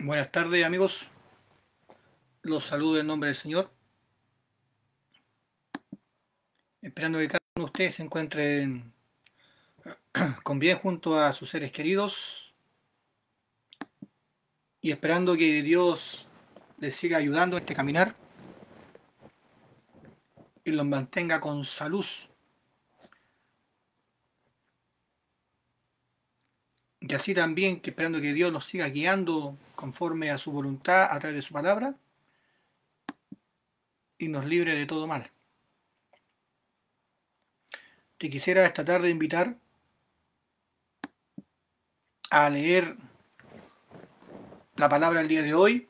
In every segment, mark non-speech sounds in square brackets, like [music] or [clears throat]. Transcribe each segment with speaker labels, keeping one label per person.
Speaker 1: Buenas tardes amigos. Los saludo en nombre del Señor. Esperando que cada uno de ustedes se encuentren [clears throat] con bien junto a sus seres queridos. Y esperando que Dios les siga ayudando en este caminar. Y los mantenga con salud y así también que esperando que Dios nos siga guiando conforme a su voluntad a través de su palabra y nos libre de todo mal. Te quisiera esta tarde invitar a leer la palabra el día de hoy,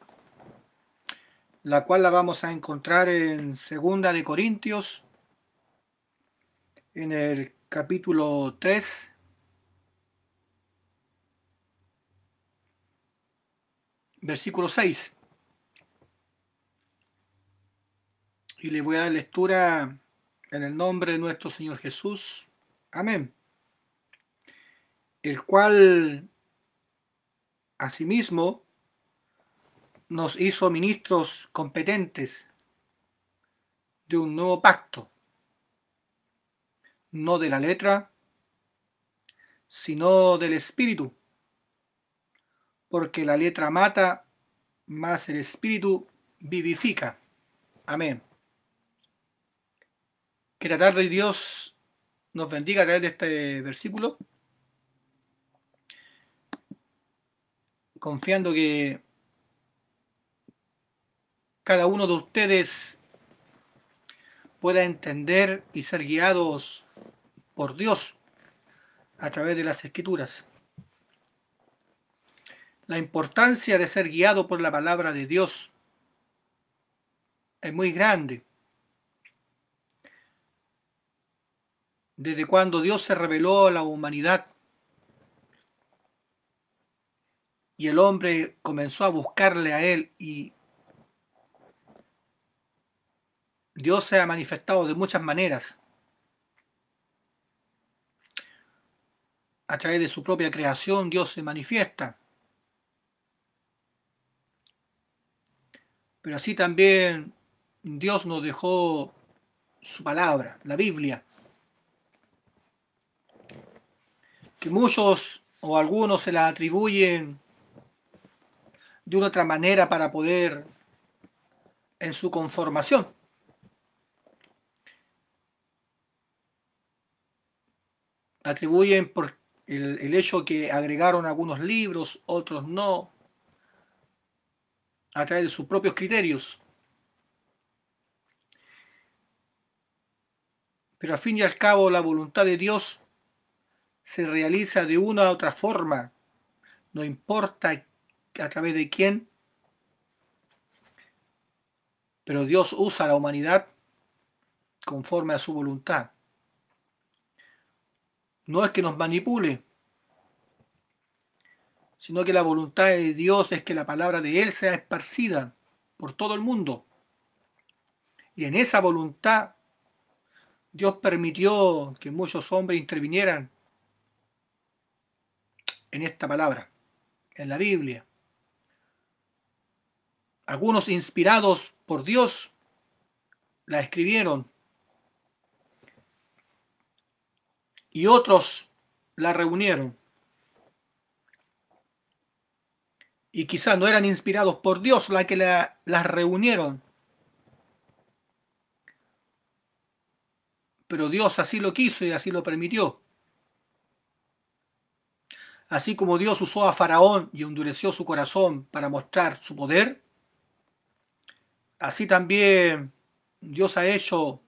Speaker 1: la cual la vamos a encontrar en Segunda de Corintios, en el capítulo 3, versículo 6. Y le voy a dar lectura en el nombre de nuestro Señor Jesús. Amén. El cual, asimismo, nos hizo ministros competentes de un nuevo pacto, no de la letra, sino del espíritu porque la letra mata, más el espíritu vivifica. Amén. Que la tarde Dios nos bendiga a través de este versículo, confiando que cada uno de ustedes pueda entender y ser guiados por Dios a través de las escrituras. La importancia de ser guiado por la palabra de Dios es muy grande. Desde cuando Dios se reveló a la humanidad y el hombre comenzó a buscarle a Él y Dios se ha manifestado de muchas maneras a través de su propia creación Dios se manifiesta. Pero así también Dios nos dejó su palabra, la Biblia. Que muchos o algunos se la atribuyen de una otra manera para poder en su conformación. Atribuyen por el, el hecho que agregaron algunos libros, otros no, a través de sus propios criterios. Pero al fin y al cabo la voluntad de Dios se realiza de una u otra forma, no importa a través de quién, pero Dios usa a la humanidad conforme a su voluntad. No es que nos manipule, sino que la voluntad de Dios es que la palabra de Él sea esparcida por todo el mundo. Y en esa voluntad Dios permitió que muchos hombres intervinieran en esta palabra, en la Biblia. Algunos inspirados por Dios la escribieron y otros la reunieron y quizás no eran inspirados por Dios la que las reunieron. Pero Dios así lo quiso y así lo permitió. Así como Dios usó a Faraón y endureció su corazón para mostrar su poder, así también Dios ha hecho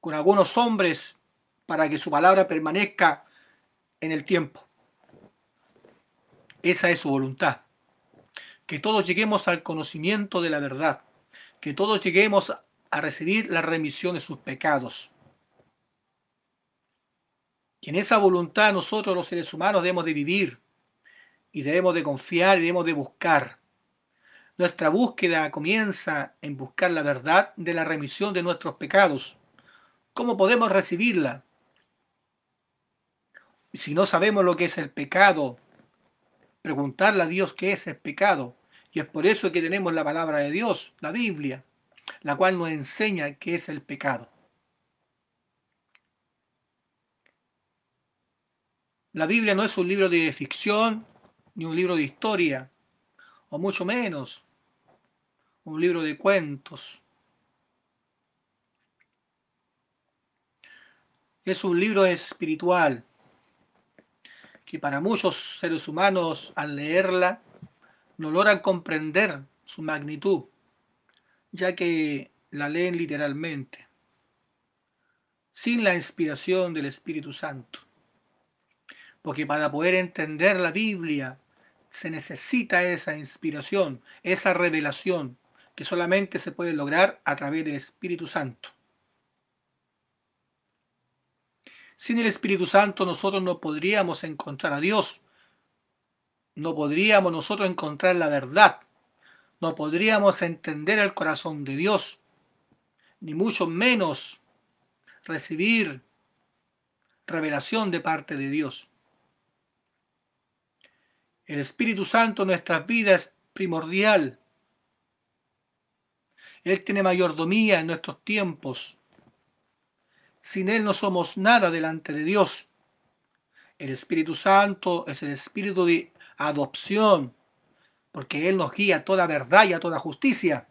Speaker 1: con algunos hombres para que su palabra permanezca en el tiempo. Esa es su voluntad. Que todos lleguemos al conocimiento de la verdad. Que todos lleguemos a recibir la remisión de sus pecados. Y en esa voluntad nosotros los seres humanos debemos de vivir y debemos de confiar y debemos de buscar. Nuestra búsqueda comienza en buscar la verdad de la remisión de nuestros pecados. ¿Cómo podemos recibirla? Si no sabemos lo que es el pecado, preguntarle a Dios qué es el pecado. Y es por eso que tenemos la palabra de Dios, la Biblia, la cual nos enseña qué es el pecado. La Biblia no es un libro de ficción, ni un libro de historia, o mucho menos un libro de cuentos. Es un libro espiritual, que para muchos seres humanos al leerla no logran comprender su magnitud, ya que la leen literalmente, sin la inspiración del Espíritu Santo. Porque para poder entender la Biblia se necesita esa inspiración, esa revelación, que solamente se puede lograr a través del Espíritu Santo. Sin el Espíritu Santo nosotros no podríamos encontrar a Dios. No podríamos nosotros encontrar la verdad. No podríamos entender el corazón de Dios. Ni mucho menos recibir revelación de parte de Dios. El Espíritu Santo en nuestras vidas es primordial. Él tiene mayordomía en nuestros tiempos. Sin Él no somos nada delante de Dios. El Espíritu Santo es el Espíritu de adopción, porque Él nos guía a toda verdad y a toda justicia.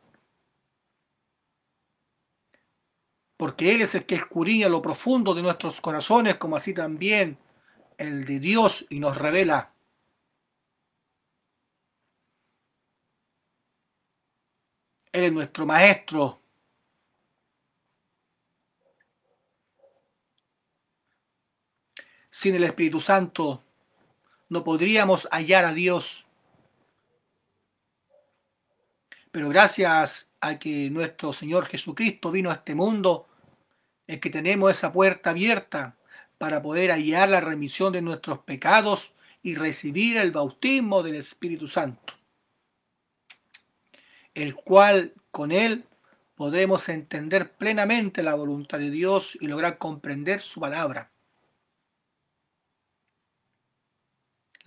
Speaker 1: Porque Él es el que escurría lo profundo de nuestros corazones, como así también el de Dios y nos revela. Él es nuestro maestro sin el Espíritu Santo no podríamos hallar a Dios. Pero gracias a que nuestro Señor Jesucristo vino a este mundo, es que tenemos esa puerta abierta para poder hallar la remisión de nuestros pecados y recibir el bautismo del Espíritu Santo, el cual con él podremos entender plenamente la voluntad de Dios y lograr comprender su palabra.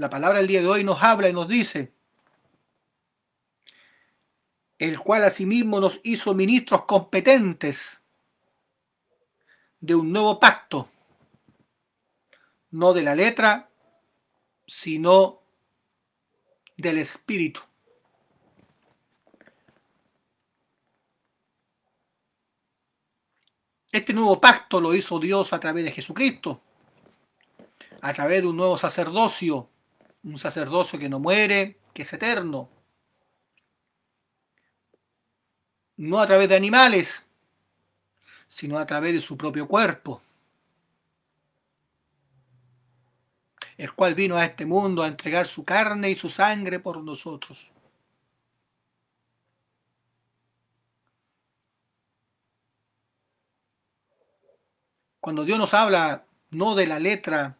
Speaker 1: La palabra del día de hoy nos habla y nos dice, el cual asimismo nos hizo ministros competentes de un nuevo pacto, no de la letra, sino del espíritu. Este nuevo pacto lo hizo Dios a través de Jesucristo, a través de un nuevo sacerdocio, un sacerdocio que no muere, que es eterno. No a través de animales, sino a través de su propio cuerpo, el cual vino a este mundo a entregar su carne y su sangre por nosotros. Cuando Dios nos habla no de la letra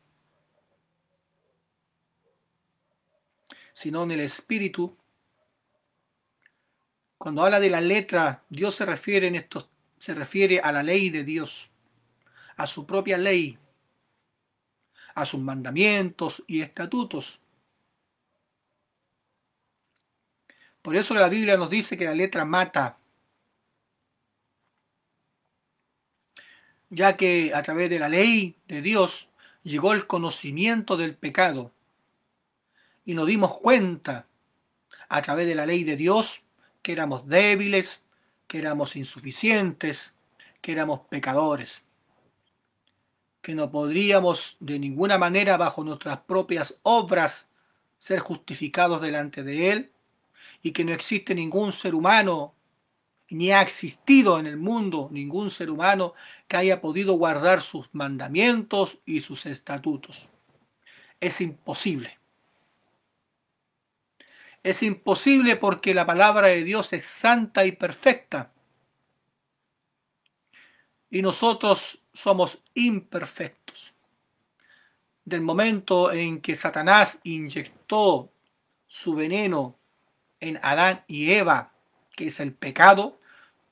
Speaker 1: sino en el espíritu. Cuando habla de la letra, Dios se refiere en se refiere a la ley de Dios, a su propia ley, a sus mandamientos y estatutos. Por eso la Biblia nos dice que la letra mata, ya que a través de la ley de Dios llegó el conocimiento del pecado y nos dimos cuenta a través de la ley de Dios que éramos débiles, que éramos insuficientes, que éramos pecadores, que no podríamos de ninguna manera bajo nuestras propias obras ser justificados delante de Él y que no existe ningún ser humano, ni ha existido en el mundo ningún ser humano que haya podido guardar sus mandamientos y sus estatutos. Es imposible es imposible porque la palabra de Dios es santa y perfecta. Y nosotros somos imperfectos. Del momento en que Satanás inyectó su veneno en Adán y Eva, que es el pecado,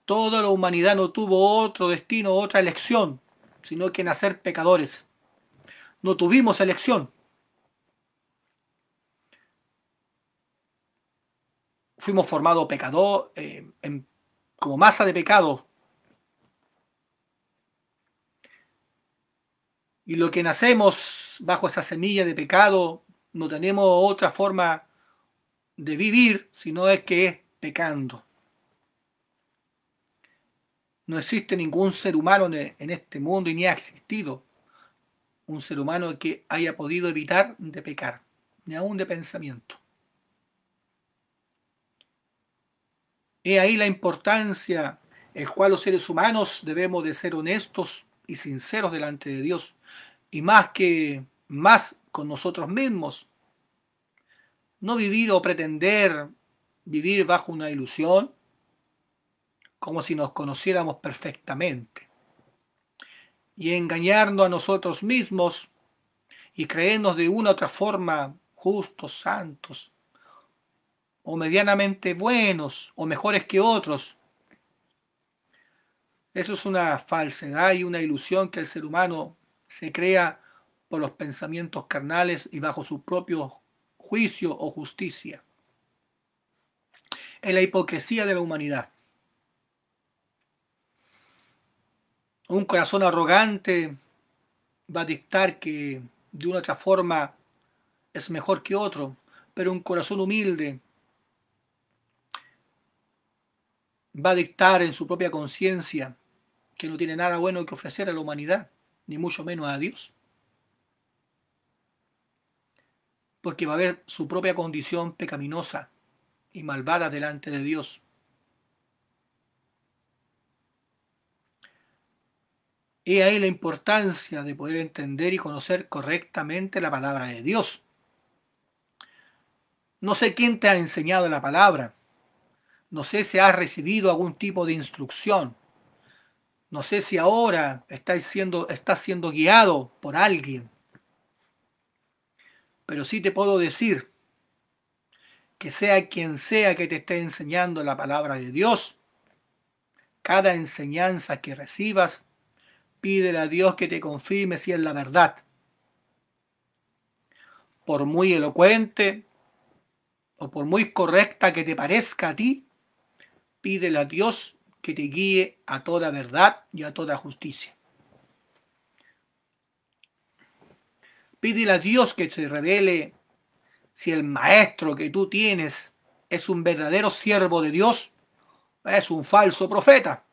Speaker 1: toda la humanidad no tuvo otro destino, otra elección, sino que nacer pecadores. No tuvimos elección. fuimos formados pecador, eh, como masa de pecado. Y lo que nacemos bajo esa semilla de pecado, no tenemos otra forma de vivir, sino es que es pecando. No existe ningún ser humano en este mundo y ni ha existido un ser humano que haya podido evitar de pecar, ni aún de pensamiento. He ahí la importancia, el cual los seres humanos debemos de ser honestos y sinceros delante de Dios, y más que más con nosotros mismos. No vivir o pretender vivir bajo una ilusión, como si nos conociéramos perfectamente, y engañarnos a nosotros mismos y creernos de una u otra forma justos, santos, o medianamente buenos o mejores que otros. Eso es una falsedad y una ilusión que el ser humano se crea por los pensamientos carnales y bajo su propio juicio o justicia. Es la hipocresía de la humanidad. Un corazón arrogante va a dictar que de una otra forma es mejor que otro, pero un corazón humilde va a dictar en su propia conciencia que no tiene nada bueno que ofrecer a la humanidad, ni mucho menos a Dios. Porque va a ver su propia condición pecaminosa y malvada delante de Dios. Y ahí la importancia de poder entender y conocer correctamente la palabra de Dios. No sé quién te ha enseñado la palabra. No sé si has recibido algún tipo de instrucción. No sé si ahora estás siendo, siendo guiado por alguien. Pero sí te puedo decir que sea quien sea que te esté enseñando la palabra de Dios, cada enseñanza que recibas, pídele a Dios que te confirme si es la verdad. Por muy elocuente o por muy correcta que te parezca a ti, pídele a Dios que te guíe a toda verdad y a toda justicia. Pídele a Dios que te revele si el maestro que tú tienes es un verdadero siervo de Dios, es un falso profeta.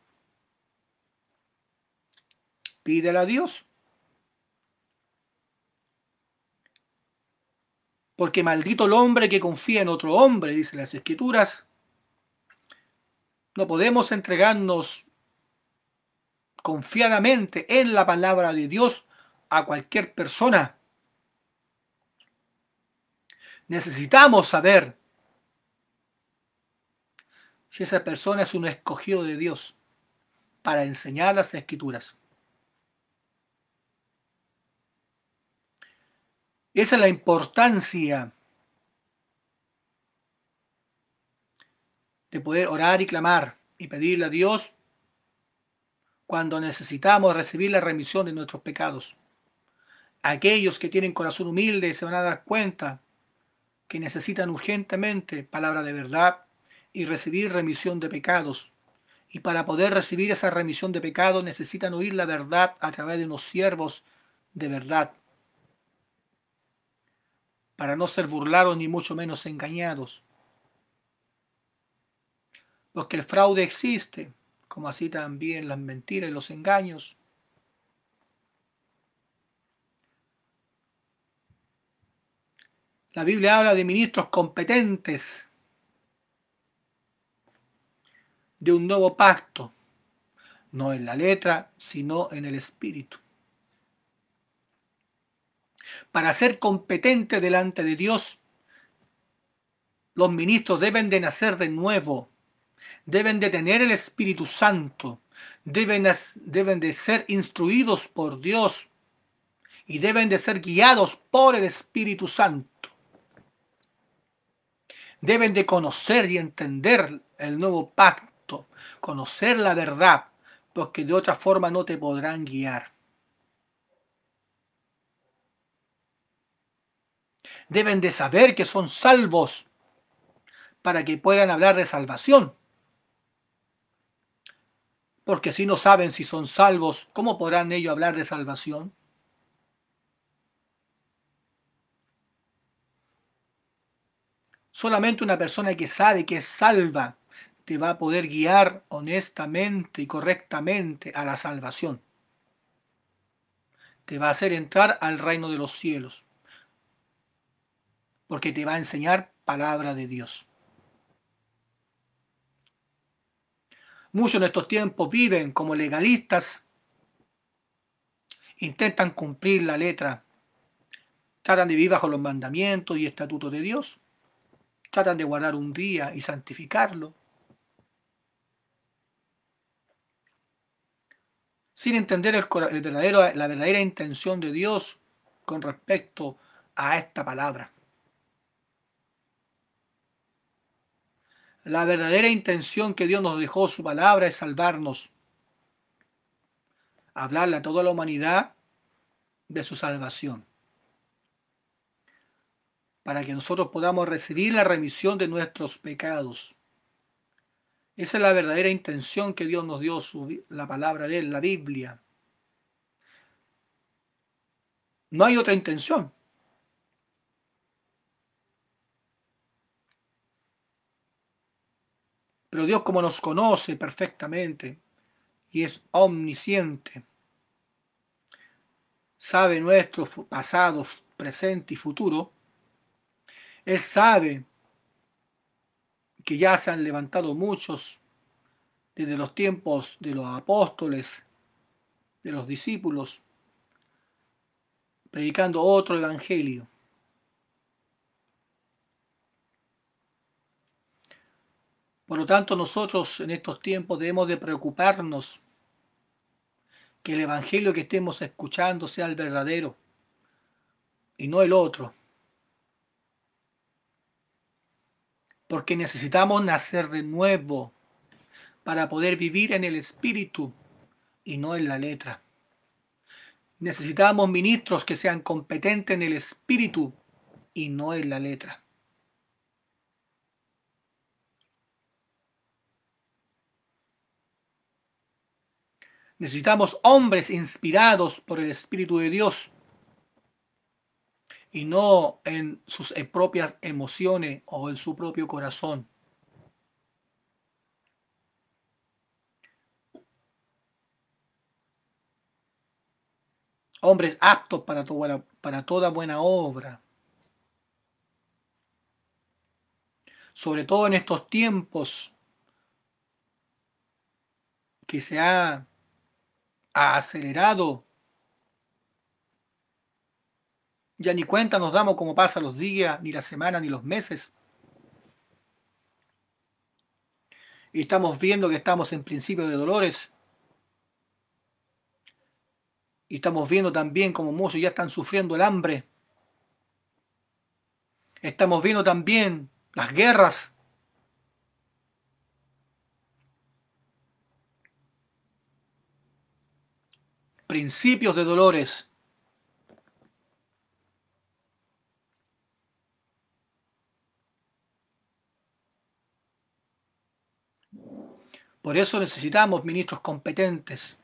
Speaker 1: Pídele a Dios. Porque maldito el hombre que confía en otro hombre, dice las escrituras, no podemos entregarnos confiadamente en la palabra de Dios a cualquier persona. Necesitamos saber si esa persona es un escogido de Dios para enseñar las escrituras. Esa es la importancia poder orar y clamar y pedirle a Dios cuando necesitamos recibir la remisión de nuestros pecados. Aquellos que tienen corazón humilde se van a dar cuenta que necesitan urgentemente palabra de verdad y recibir remisión de pecados. Y para poder recibir esa remisión de pecados necesitan oír la verdad a través de unos siervos de verdad. Para no ser burlados ni mucho menos engañados. Los que el fraude existe, como así también las mentiras y los engaños. La Biblia habla de ministros competentes, de un nuevo pacto, no en la letra, sino en el espíritu. Para ser competente delante de Dios, los ministros deben de nacer de nuevo deben de tener el Espíritu Santo, deben, deben de ser instruidos por Dios y deben de ser guiados por el Espíritu Santo. Deben de conocer y entender el nuevo pacto, conocer la verdad, porque de otra forma no te podrán guiar. Deben de saber que son salvos para que puedan hablar de salvación porque si no saben si son salvos, ¿cómo podrán ellos hablar de salvación? Solamente una persona que sabe que es salva te va a poder guiar honestamente y correctamente a la salvación. Te va a hacer entrar al reino de los cielos, porque te va a enseñar palabra de Dios. Muchos en estos tiempos viven como legalistas, intentan cumplir la letra, tratan de vivir bajo los mandamientos y estatutos de Dios, tratan de guardar un día y santificarlo, sin entender el verdadero, la verdadera intención de Dios con respecto a esta palabra. La verdadera intención que Dios nos dejó su palabra es salvarnos. Hablarle a toda la humanidad de su salvación. Para que nosotros podamos recibir la remisión de nuestros pecados. Esa es la verdadera intención que Dios nos dio la palabra de él, la Biblia. No hay otra intención. Pero Dios como nos conoce perfectamente y es omnisciente, sabe nuestro pasado, presente y futuro, Él sabe que ya se han levantado muchos desde los tiempos de los apóstoles, de los discípulos, predicando otro evangelio Por lo tanto, nosotros en estos tiempos debemos de preocuparnos que el Evangelio que estemos escuchando sea el verdadero y no el otro. Porque necesitamos nacer de nuevo para poder vivir en el espíritu y no en la letra. Necesitamos ministros que sean competentes en el espíritu y no en la letra. Necesitamos hombres inspirados por el Espíritu de Dios y no en sus propias emociones o en su propio corazón. Hombres aptos para toda, para toda buena obra. Sobre todo en estos tiempos que se ha ha acelerado. Ya ni cuenta nos damos cómo pasan los días, ni la semana, ni los meses. Y estamos viendo que estamos en principio de dolores. Y estamos viendo también como muchos ya están sufriendo el hambre. Estamos viendo también las guerras principios de dolores. Por eso necesitamos ministros competentes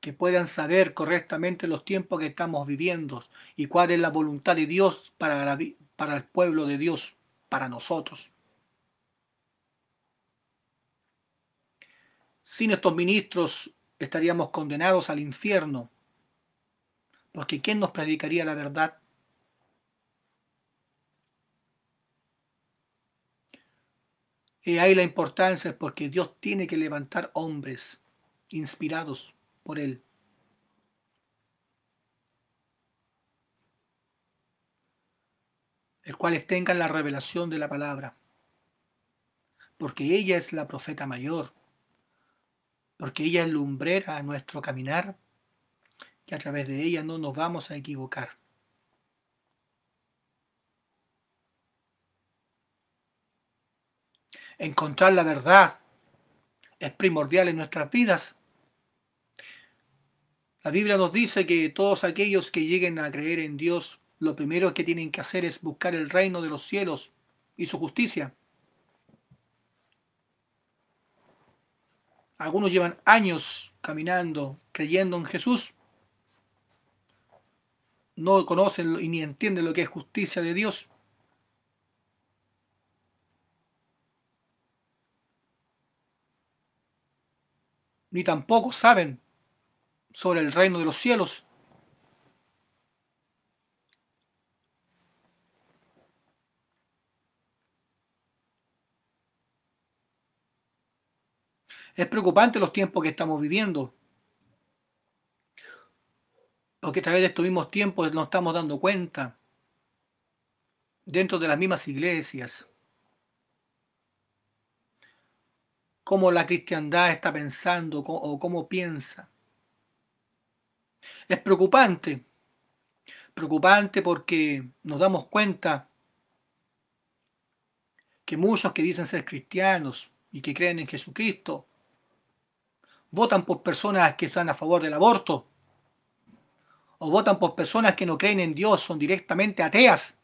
Speaker 1: que puedan saber correctamente los tiempos que estamos viviendo y cuál es la voluntad de Dios para, para el pueblo de Dios, para nosotros. Sin estos ministros estaríamos condenados al infierno, porque ¿quién nos predicaría la verdad? Y ahí la importancia es porque Dios tiene que levantar hombres inspirados por Él. el cuales tengan la revelación de la palabra, porque ella es la profeta mayor porque ella es lumbrera a nuestro caminar y a través de ella no nos vamos a equivocar. Encontrar la verdad es primordial en nuestras vidas. La Biblia nos dice que todos aquellos que lleguen a creer en Dios, lo primero que tienen que hacer es buscar el reino de los cielos y su justicia Algunos llevan años caminando, creyendo en Jesús. No conocen ni entienden lo que es justicia de Dios. Ni tampoco saben sobre el reino de los cielos. Es preocupante los tiempos que estamos viviendo. Porque a través de estos mismos tiempos nos estamos dando cuenta dentro de las mismas iglesias cómo la cristiandad está pensando o cómo piensa. Es preocupante, preocupante porque nos damos cuenta que muchos que dicen ser cristianos y que creen en Jesucristo votan por personas que están a favor del aborto, o votan por personas que no creen en Dios, son directamente ateas.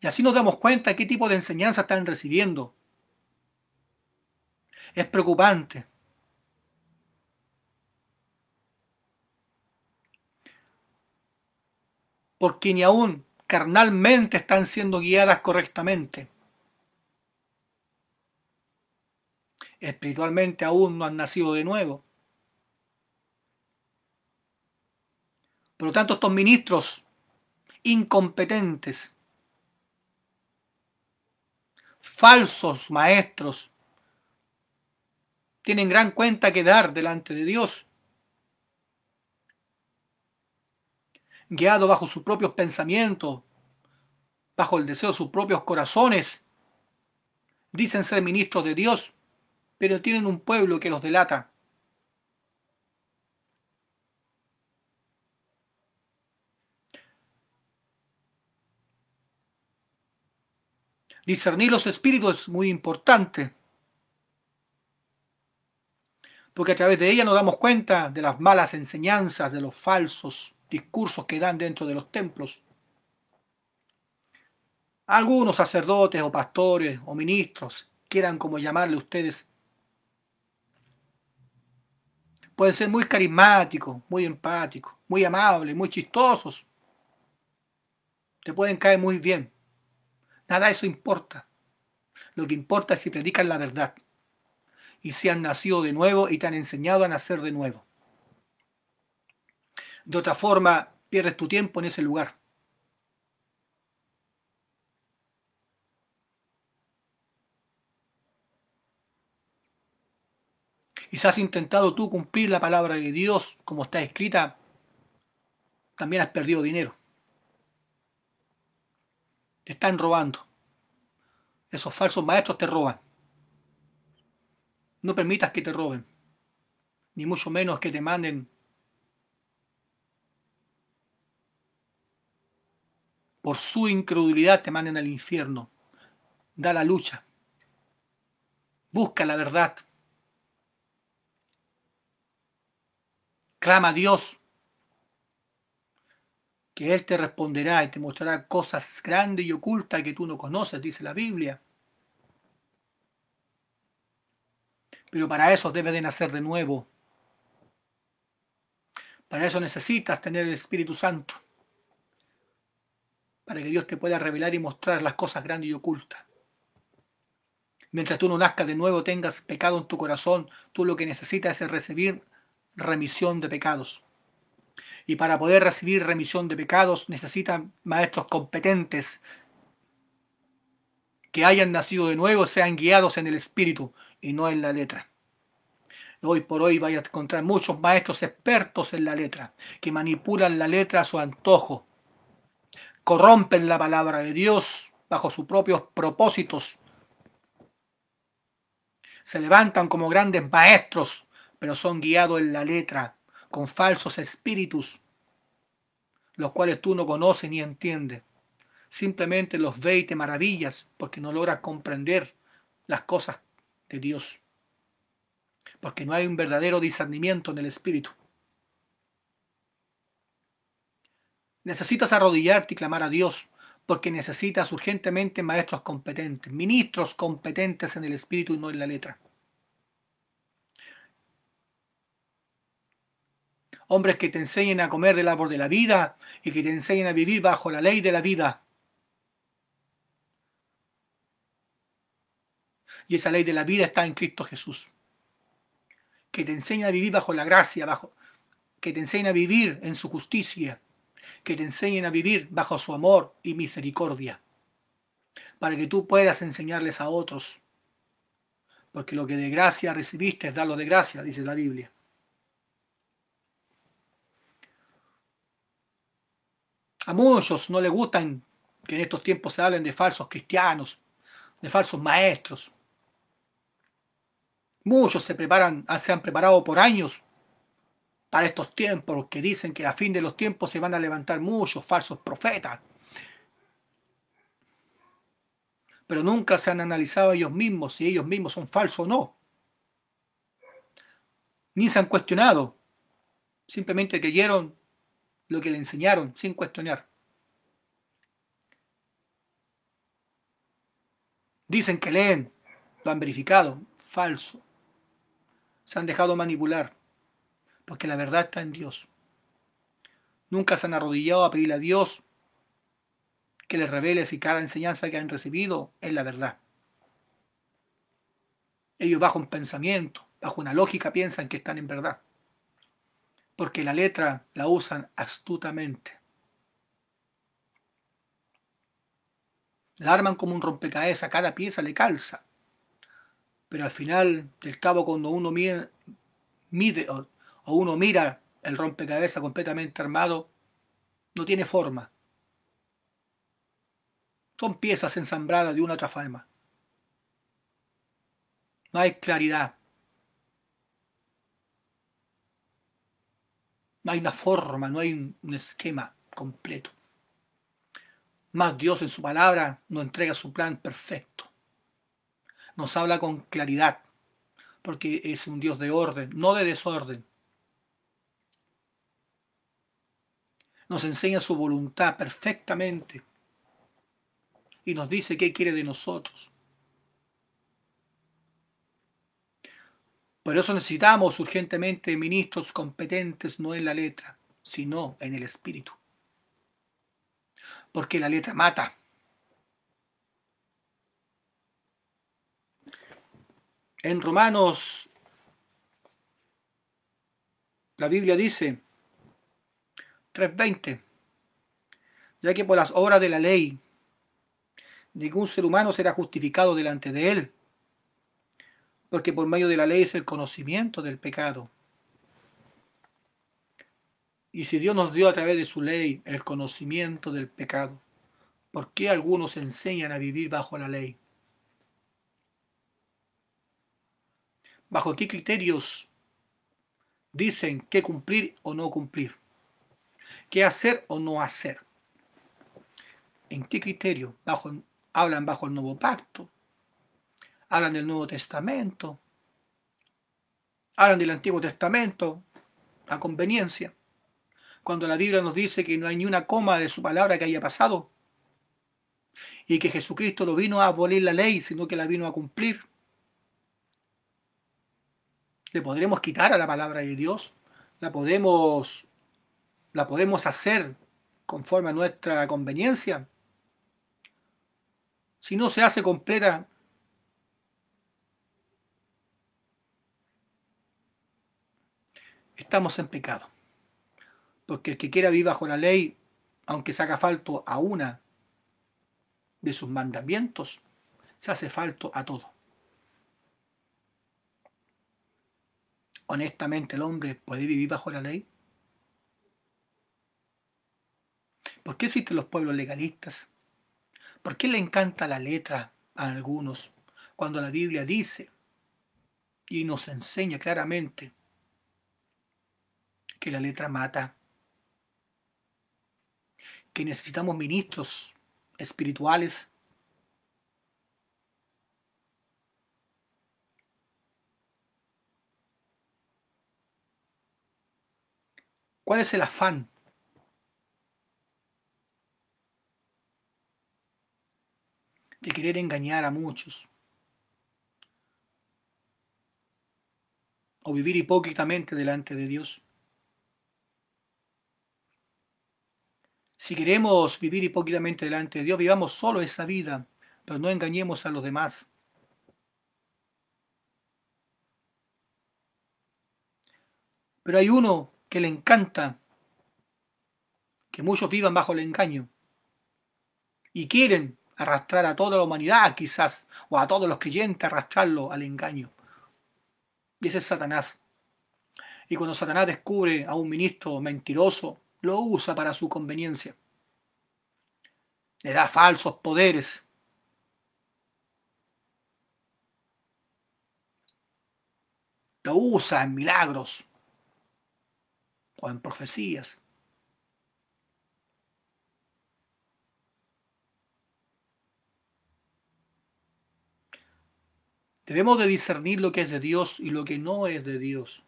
Speaker 1: Y así nos damos cuenta de qué tipo de enseñanza están recibiendo. Es preocupante. Porque ni aún carnalmente están siendo guiadas correctamente. espiritualmente aún no han nacido de nuevo. Por lo tanto, estos ministros incompetentes, falsos maestros, tienen gran cuenta que dar delante de Dios, guiados bajo sus propios pensamientos, bajo el deseo de sus propios corazones, dicen ser ministros de Dios, pero tienen un pueblo que los delata. Discernir los espíritus es muy importante, porque a través de ella nos damos cuenta de las malas enseñanzas, de los falsos discursos que dan dentro de los templos. Algunos sacerdotes o pastores o ministros, quieran como llamarle ustedes, Pueden ser muy carismáticos, muy empáticos, muy amables, muy chistosos. Te pueden caer muy bien. Nada de eso importa. Lo que importa es si predican la verdad y si han nacido de nuevo y te han enseñado a nacer de nuevo. De otra forma, pierdes tu tiempo en ese lugar. y si has intentado tú cumplir la palabra de Dios como está escrita, también has perdido dinero. Te están robando. Esos falsos maestros te roban. No permitas que te roben, ni mucho menos que te manden por su incredulidad te manden al infierno. Da la lucha. Busca la verdad. Clama a Dios, que Él te responderá y te mostrará cosas grandes y ocultas que tú no conoces, dice la Biblia. Pero para eso debes de nacer de nuevo. Para eso necesitas tener el Espíritu Santo. Para que Dios te pueda revelar y mostrar las cosas grandes y ocultas. Mientras tú no nazcas de nuevo, tengas pecado en tu corazón, tú lo que necesitas es recibir remisión de pecados. Y para poder recibir remisión de pecados necesitan maestros competentes que hayan nacido de nuevo, sean guiados en el espíritu y no en la letra. Hoy por hoy vaya a encontrar muchos maestros expertos en la letra, que manipulan la letra a su antojo, corrompen la palabra de Dios bajo sus propios propósitos, se levantan como grandes maestros pero son guiados en la letra con falsos espíritus, los cuales tú no conoces ni entiendes. Simplemente los ve y te maravillas porque no logras comprender las cosas de Dios. Porque no hay un verdadero discernimiento en el espíritu. Necesitas arrodillarte y clamar a Dios, porque necesitas urgentemente maestros competentes, ministros competentes en el espíritu y no en la letra. hombres que te enseñen a comer del árbol de la vida y que te enseñen a vivir bajo la ley de la vida. Y esa ley de la vida está en Cristo Jesús. Que te enseñe a vivir bajo la gracia, bajo, que te enseñen a vivir en su justicia, que te enseñen a vivir bajo su amor y misericordia, para que tú puedas enseñarles a otros. Porque lo que de gracia recibiste, es darlo de gracia, dice la Biblia. A muchos no les gustan que en estos tiempos se hablen de falsos cristianos, de falsos maestros. Muchos se preparan, ah, se han preparado por años para estos tiempos, que dicen que a fin de los tiempos se van a levantar muchos falsos profetas. Pero nunca se han analizado ellos mismos si ellos mismos son falsos o no. Ni se han cuestionado. Simplemente creyeron lo que le enseñaron sin cuestionar. Dicen que leen, lo han verificado, falso. Se han dejado manipular, porque la verdad está en Dios. Nunca se han arrodillado a pedirle a Dios que les revele si cada enseñanza que han recibido es la verdad. Ellos bajo un pensamiento, bajo una lógica piensan que están en verdad porque la letra la usan astutamente. La arman como un rompecabezas, cada pieza le calza. Pero al final del cabo, cuando uno mide, o, uno mira el rompecabezas completamente armado, no tiene forma. Son piezas ensambradas de una otra forma. No hay claridad. No hay una forma, no hay un esquema completo. Más Dios en su palabra nos entrega su plan perfecto. Nos habla con claridad, porque es un Dios de orden, no de desorden. Nos enseña su voluntad perfectamente y nos dice qué quiere de nosotros. Por eso necesitamos urgentemente ministros competentes no en la letra, sino en el espíritu. Porque la letra mata. En Romanos, la Biblia dice 3.20, ya que por las obras de la ley ningún ser humano será justificado delante de él porque por medio de la ley es el conocimiento del pecado. Y si Dios nos dio a través de su ley el conocimiento del pecado, ¿por qué algunos enseñan a vivir bajo la ley? ¿Bajo qué criterios dicen qué cumplir o no cumplir? ¿Qué hacer o no hacer? ¿En qué criterio? Bajo, hablan bajo el nuevo pacto, hablan del Nuevo Testamento, hablan del Antiguo Testamento a conveniencia, cuando la Biblia nos dice que no hay ni una coma de su palabra que haya pasado y que Jesucristo no vino a abolir la ley, sino que la vino a cumplir. Le podremos quitar a la palabra de Dios, la podemos, la podemos hacer conforme a nuestra conveniencia. Si no se hace completa, estamos en pecado. Porque el que quiera vivir bajo la ley, aunque se haga falto a una de sus mandamientos, se hace falto a todo. Honestamente, el hombre puede vivir bajo la ley. ¿Por qué existen los pueblos legalistas? ¿Por qué le encanta la letra a algunos cuando la Biblia dice y nos enseña claramente que la letra mata, que necesitamos ministros espirituales. ¿Cuál es el afán? de querer engañar a muchos. o vivir hipócritamente delante de Dios. Si queremos vivir hipócritamente delante de Dios, vivamos solo esa vida, pero no engañemos a los demás. Pero hay uno que le encanta que muchos vivan bajo el engaño y quieren arrastrar a toda la humanidad quizás, o a todos los creyentes, arrastrarlo al engaño. Y ese es Satanás. Y cuando Satanás descubre a un ministro mentiroso, lo usa para su conveniencia. Le da falsos poderes. Lo usa en milagros o en profecías. Debemos de discernir lo que es de Dios y lo que no es de Dios.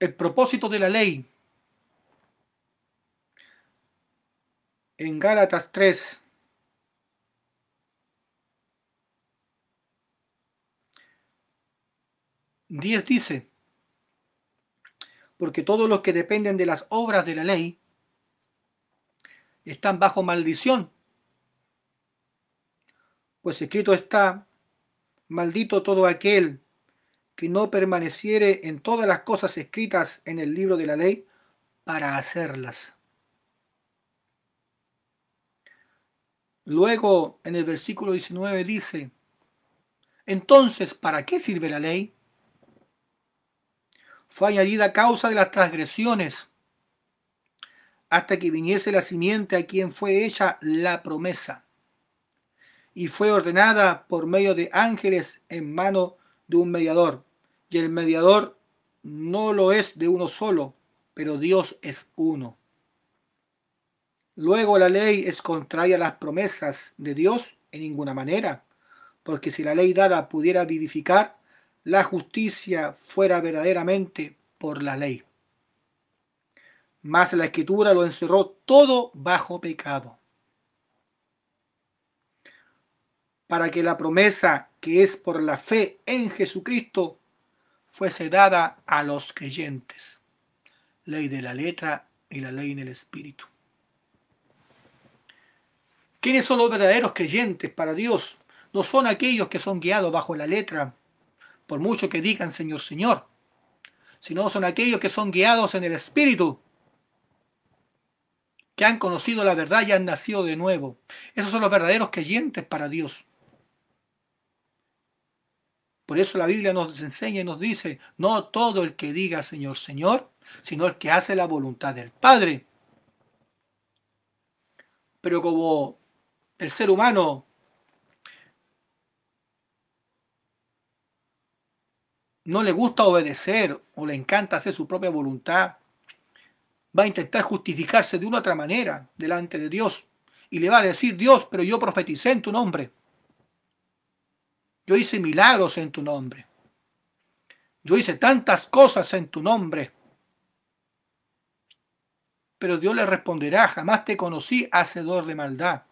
Speaker 1: el propósito de la ley. En Gálatas 3, 10 dice, porque todos los que dependen de las obras de la ley están bajo maldición, pues escrito está, maldito todo aquel que no permaneciere en todas las cosas escritas en el libro de la ley para hacerlas. Luego, en el versículo 19 dice, entonces, ¿para qué sirve la ley? Fue añadida a causa de las transgresiones, hasta que viniese la simiente a quien fue ella la promesa, y fue ordenada por medio de ángeles en mano de un mediador, y el mediador no lo es de uno solo, pero Dios es uno. Luego la ley es contraria a las promesas de Dios en ninguna manera, porque si la ley dada pudiera vivificar, la justicia fuera verdaderamente por la ley. Mas la escritura lo encerró todo bajo pecado, para que la promesa que es por la fe en Jesucristo fuese dada a los creyentes. Ley de la letra y la ley en el espíritu. ¿Quiénes son los verdaderos creyentes para Dios? No son aquellos que son guiados bajo la letra, por mucho que digan Señor, Señor, sino son aquellos que son guiados en el espíritu, que han conocido la verdad y han nacido de nuevo. Esos son los verdaderos creyentes para Dios. Por eso la Biblia nos enseña y nos dice, no todo el que diga Señor, Señor, sino el que hace la voluntad del Padre. Pero como el ser humano no le gusta obedecer o le encanta hacer su propia voluntad, va a intentar justificarse de una otra manera delante de Dios y le va a decir, Dios, pero yo profeticé en tu nombre. Yo hice milagros en tu nombre. Yo hice tantas cosas en tu nombre. Pero Dios le responderá, jamás te conocí, hacedor de maldad.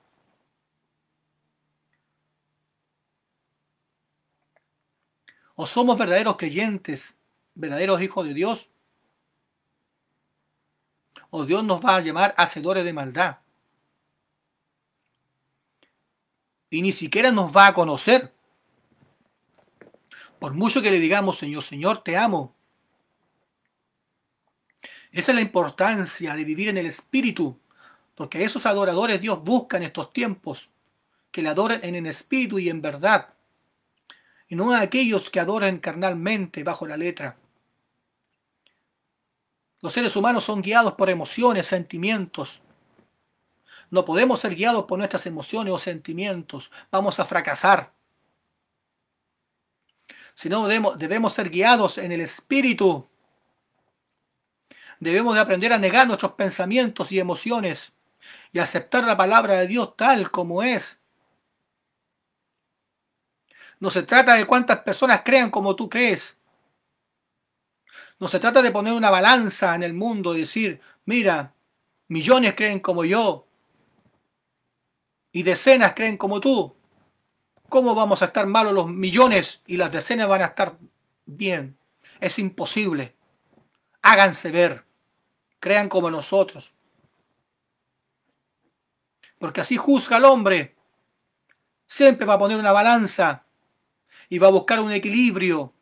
Speaker 1: o somos verdaderos creyentes, verdaderos hijos de Dios, o Dios nos va a llamar hacedores de maldad. Y ni siquiera nos va a conocer. Por mucho que le digamos, Señor, Señor, te amo. Esa es la importancia de vivir en el Espíritu, porque esos adoradores Dios busca en estos tiempos, que le adoren en el Espíritu y en verdad, y no a aquellos que adoran carnalmente bajo la letra. Los seres humanos son guiados por emociones, sentimientos. No podemos ser guiados por nuestras emociones o sentimientos. Vamos a fracasar sino debemos, debemos ser guiados en el espíritu. Debemos de aprender a negar nuestros pensamientos y emociones y aceptar la palabra de Dios tal como es. No se trata de cuántas personas crean como tú crees. No se trata de poner una balanza en el mundo y decir, mira, millones creen como yo y decenas creen como tú. ¿Cómo vamos a estar malos los millones y las decenas van a estar bien? Es imposible. Háganse ver. Crean como nosotros. Porque así juzga el hombre. Siempre va a poner una balanza y va a buscar un equilibrio.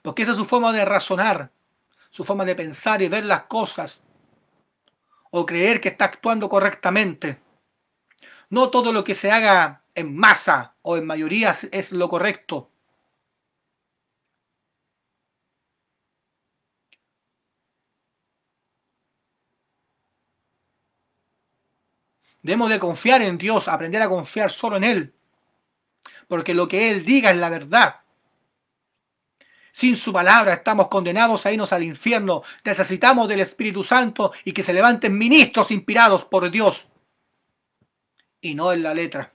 Speaker 1: Porque esa es su forma de razonar, su forma de pensar y ver las cosas. O creer que está actuando correctamente. No todo lo que se haga en masa o en mayoría es lo correcto. Debemos de confiar en Dios, aprender a confiar solo en Él. Porque lo que Él diga es la verdad. Sin su palabra estamos condenados a irnos al infierno. Necesitamos del Espíritu Santo y que se levanten ministros inspirados por Dios y no en la letra.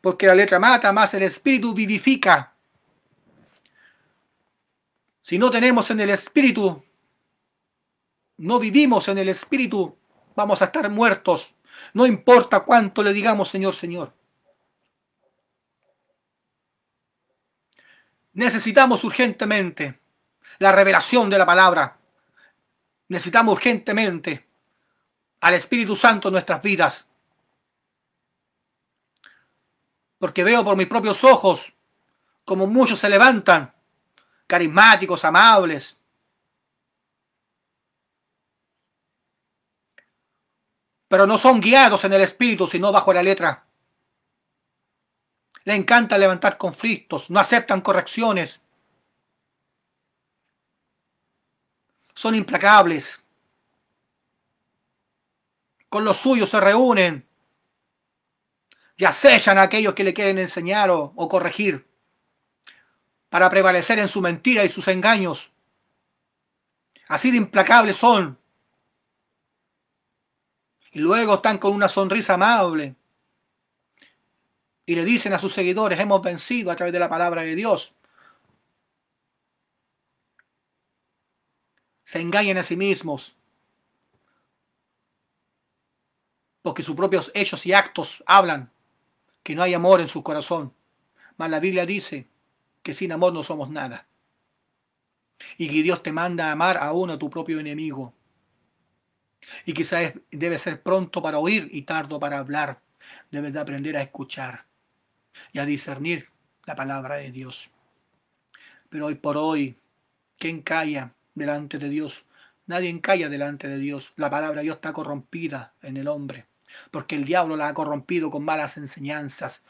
Speaker 1: Porque la letra mata, más el espíritu vivifica. Si no tenemos en el espíritu, no vivimos en el espíritu, vamos a estar muertos. No importa cuánto le digamos, Señor, Señor. Necesitamos urgentemente la revelación de la palabra. Necesitamos urgentemente al Espíritu Santo en nuestras vidas. Porque veo por mis propios ojos como muchos se levantan, carismáticos, amables. Pero no son guiados en el espíritu, sino bajo la letra. Le encanta levantar conflictos, no aceptan correcciones. Son implacables con los suyos se reúnen y acechan a aquellos que le quieren enseñar o, corregir para prevalecer en su mentira y sus engaños. Así de implacables son. Y luego están con una sonrisa amable y le dicen a sus seguidores, hemos vencido a través de la palabra de Dios. Se engañan a sí mismos. que sus propios hechos y actos hablan que no hay amor en su corazón. Mas la Biblia dice que sin amor no somos nada. Y que Dios te manda a amar aún a tu propio enemigo. Y quizás debe ser pronto para oír y tardo para hablar. Debes de aprender a escuchar y a discernir la palabra de Dios. Pero hoy por hoy, quien calla delante de Dios? Nadie calla delante de Dios. La palabra de Dios está corrompida en el hombre porque el diablo la ha corrompido con malas enseñanzas,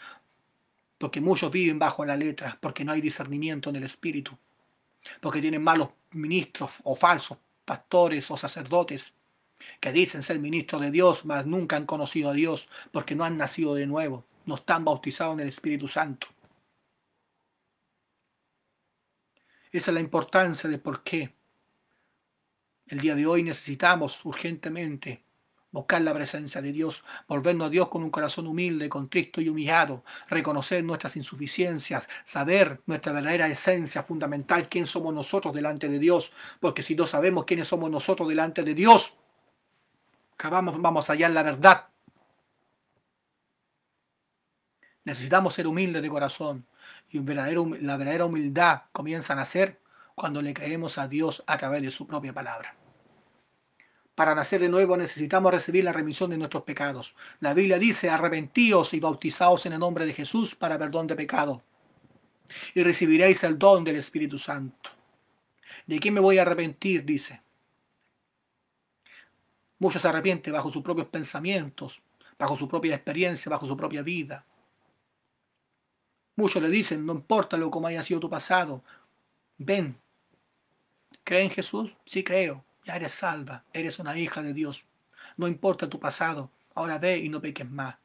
Speaker 1: porque muchos viven bajo la letra, porque no hay discernimiento en el espíritu, porque tienen malos ministros o falsos pastores o sacerdotes que dicen ser ministros de Dios, mas nunca han conocido a Dios, porque no han nacido de nuevo, no están bautizados en el Espíritu Santo. Esa es la importancia de por qué el día de hoy necesitamos urgentemente buscar la presencia de Dios, volvernos a Dios con un corazón humilde, contrito y humillado, reconocer nuestras insuficiencias, saber nuestra verdadera esencia fundamental, quién somos nosotros delante de Dios, porque si no sabemos quiénes somos nosotros delante de Dios, acabamos, vamos allá en la verdad. Necesitamos ser humildes de corazón y la verdadera humildad comienza a nacer cuando le creemos a Dios a través de su propia palabra. Para nacer de nuevo necesitamos recibir la remisión de nuestros pecados. La Biblia dice, arrepentíos y bautizaos en el nombre de Jesús para perdón de pecado. Y recibiréis el don del Espíritu Santo. ¿De quién me voy a arrepentir? Dice. Muchos se arrepienten bajo sus propios pensamientos, bajo su propia experiencia, bajo su propia vida. Muchos le dicen, no importa lo como haya sido tu pasado, ven. ¿Cree en Jesús? Sí creo ya eres salva, eres una hija de Dios. No importa tu pasado, ahora ve y no peques más.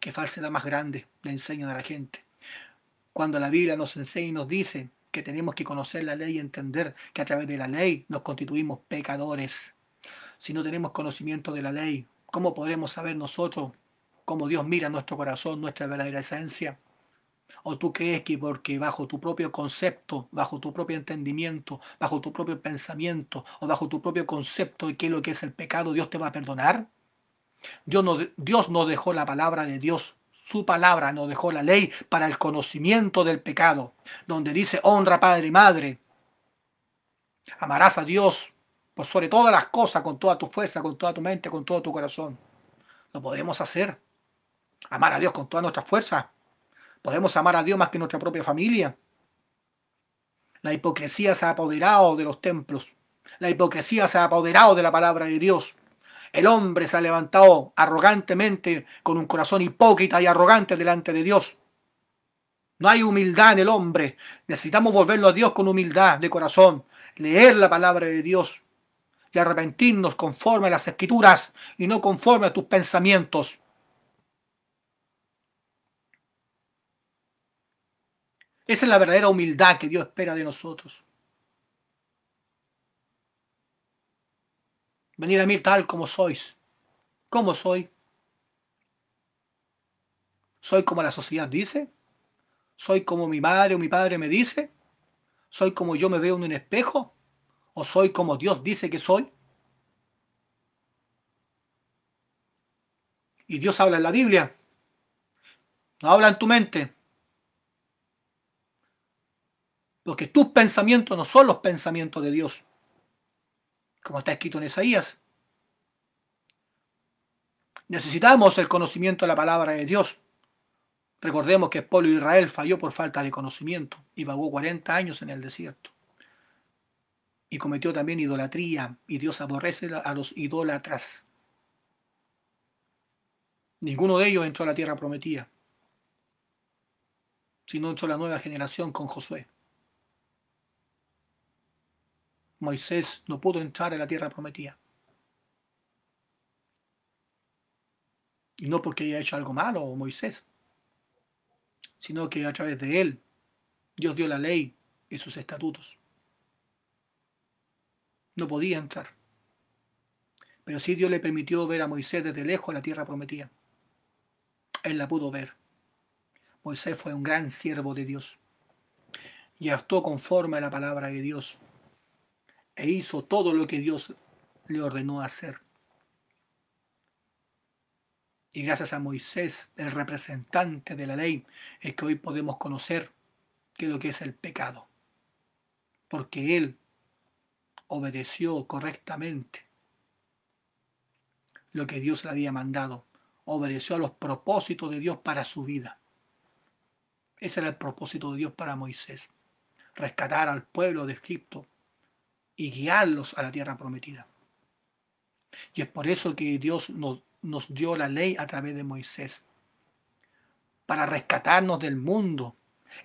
Speaker 1: Qué falsedad más grande le enseñan a la gente. Cuando la Biblia nos enseña y nos dice que tenemos que conocer la ley y entender que a través de la ley nos constituimos pecadores. Si no tenemos conocimiento de la ley, ¿cómo podremos saber nosotros cómo Dios mira nuestro corazón, nuestra verdadera esencia? ¿O tú crees que porque bajo tu propio concepto, bajo tu propio entendimiento, bajo tu propio pensamiento o bajo tu propio concepto de qué es lo que es el pecado, Dios te va a perdonar? Dios no, Dios dejó la palabra de Dios, su palabra nos dejó la ley para el conocimiento del pecado, donde dice honra padre y madre, amarás a Dios por sobre todas las cosas, con toda tu fuerza, con toda tu mente, con todo tu corazón. Lo podemos hacer. Amar a Dios con toda nuestra fuerza ¿Podemos amar a Dios más que nuestra propia familia? La hipocresía se ha apoderado de los templos. La hipocresía se ha apoderado de la palabra de Dios. El hombre se ha levantado arrogantemente, con un corazón hipócrita y arrogante delante de Dios. No hay humildad en el hombre. Necesitamos volverlo a Dios con humildad de corazón, leer la palabra de Dios y arrepentirnos conforme a las escrituras y no conforme a tus pensamientos. Esa es la verdadera humildad que Dios espera de nosotros. Venir a mí tal como sois. ¿Cómo soy? ¿Soy como la sociedad dice? ¿Soy como mi madre o mi padre me dice? ¿Soy como yo me veo en un espejo? ¿O soy como Dios dice que soy? Y Dios habla en la Biblia. No habla en tu mente. Porque tus pensamientos no son los pensamientos de Dios, como está escrito en Isaías. Necesitamos el conocimiento de la palabra de Dios. Recordemos que el pueblo de Israel falló por falta de conocimiento y vagó 40 años en el desierto. Y cometió también idolatría y Dios aborrece a los idólatras. Ninguno de ellos entró a la tierra prometida, sino entró la nueva generación con Josué. Moisés no pudo entrar en la tierra prometida. Y no porque haya hecho algo malo Moisés, sino que a través de él Dios dio la ley y sus estatutos. No podía entrar. Pero sí Dios le permitió ver a Moisés desde lejos la tierra prometida. Él la pudo ver. Moisés fue un gran siervo de Dios y actuó conforme a la palabra de Dios e hizo todo lo que Dios le ordenó hacer. Y gracias a Moisés, el representante de la ley, es que hoy podemos conocer qué es lo que es el pecado. Porque él obedeció correctamente lo que Dios le había mandado. Obedeció a los propósitos de Dios para su vida. Ese era el propósito de Dios para Moisés. Rescatar al pueblo de Egipto y guiarlos a la tierra prometida. Y es por eso que Dios nos, dio la ley a través de Moisés, para rescatarnos del mundo,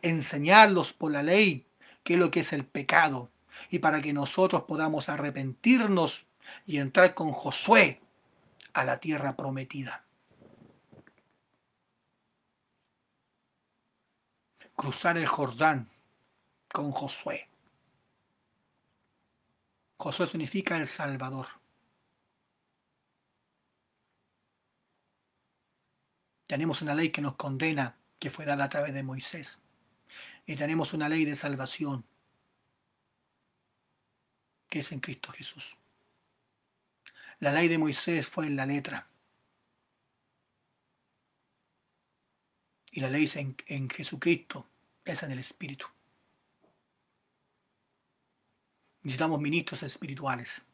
Speaker 1: enseñarlos por la ley qué es lo que es el pecado, y para que nosotros podamos arrepentirnos y entrar con Josué a la tierra prometida. Cruzar el Jordán con Josué. Josué significa el Salvador. Tenemos una ley que nos condena, que fue dada a través de Moisés. Y tenemos una ley de salvación, que es en Cristo Jesús. La ley de Moisés fue en la letra. Y la ley en, en Jesucristo es en el Espíritu. Necesitamos ministros espirituales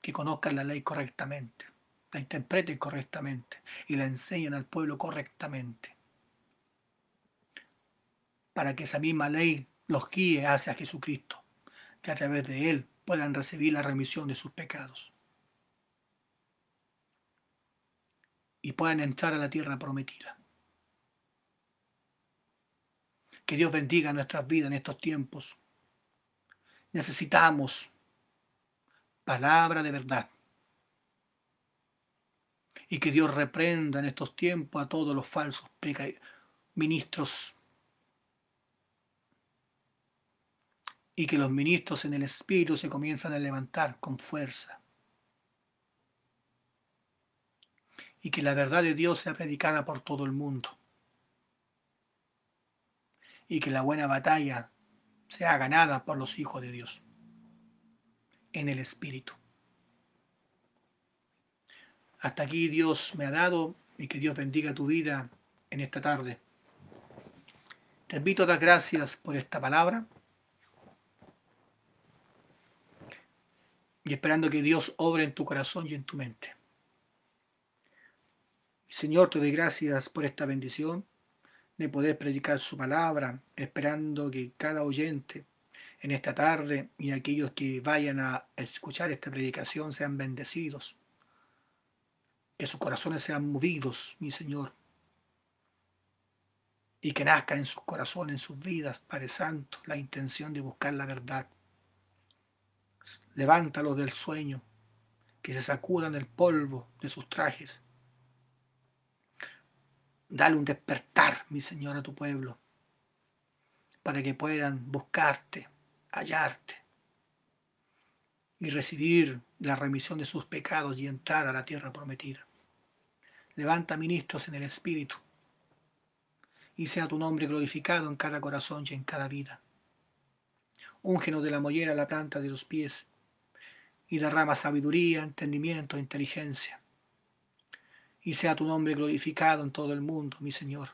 Speaker 1: que conozcan la ley correctamente, la interpreten correctamente y la enseñen al pueblo correctamente. Para que esa misma ley los guíe hacia Jesucristo, que a través de él puedan recibir la remisión de sus pecados. Y puedan entrar a la tierra prometida. Que Dios bendiga nuestras vidas en estos tiempos necesitamos palabra de verdad. Y que Dios reprenda en estos tiempos a todos los falsos ministros. Y que los ministros en el Espíritu se comienzan a levantar con fuerza. Y que la verdad de Dios sea predicada por todo el mundo. Y que la buena batalla sea ganada por los hijos de Dios en el Espíritu. Hasta aquí Dios me ha dado y que Dios bendiga tu vida en esta tarde. Te invito a dar gracias por esta palabra y esperando que Dios obre en tu corazón y en tu mente. Señor, te doy gracias por esta bendición de poder predicar su palabra, esperando que cada oyente en esta tarde y aquellos que vayan a escuchar esta predicación sean bendecidos, que sus corazones sean movidos, mi Señor, y que nazca en sus corazones, en sus vidas, Padre Santo, la intención de buscar la verdad. Levántalos del sueño, que se sacudan el polvo de sus trajes Dale un despertar, mi Señor, a tu pueblo, para que puedan buscarte, hallarte y recibir la remisión de sus pecados y entrar a la tierra prometida. Levanta ministros en el Espíritu y sea tu nombre glorificado en cada corazón y en cada vida. Úngenos de la mollera a la planta de los pies y derrama sabiduría, entendimiento, e inteligencia y sea tu nombre glorificado en todo el mundo, mi Señor.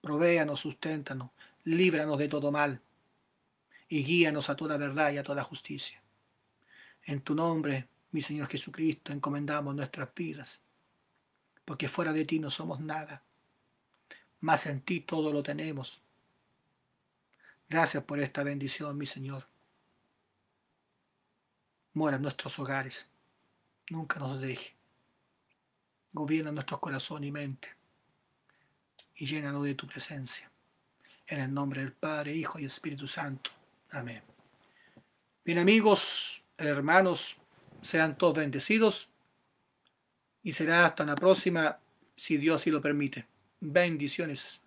Speaker 1: Provéanos, susténtanos, líbranos de todo mal y guíanos a toda verdad y a toda justicia. En tu nombre, mi Señor Jesucristo, encomendamos nuestras vidas, porque fuera de ti no somos nada, mas en ti todo lo tenemos. Gracias por esta bendición, mi Señor. Mora en nuestros hogares, nunca nos deje gobierna nuestro corazón y mente y llénanos de tu presencia. En el nombre del Padre, Hijo y Espíritu Santo. Amén. Bien amigos, hermanos, sean todos bendecidos y será hasta la próxima, si Dios sí lo permite. Bendiciones.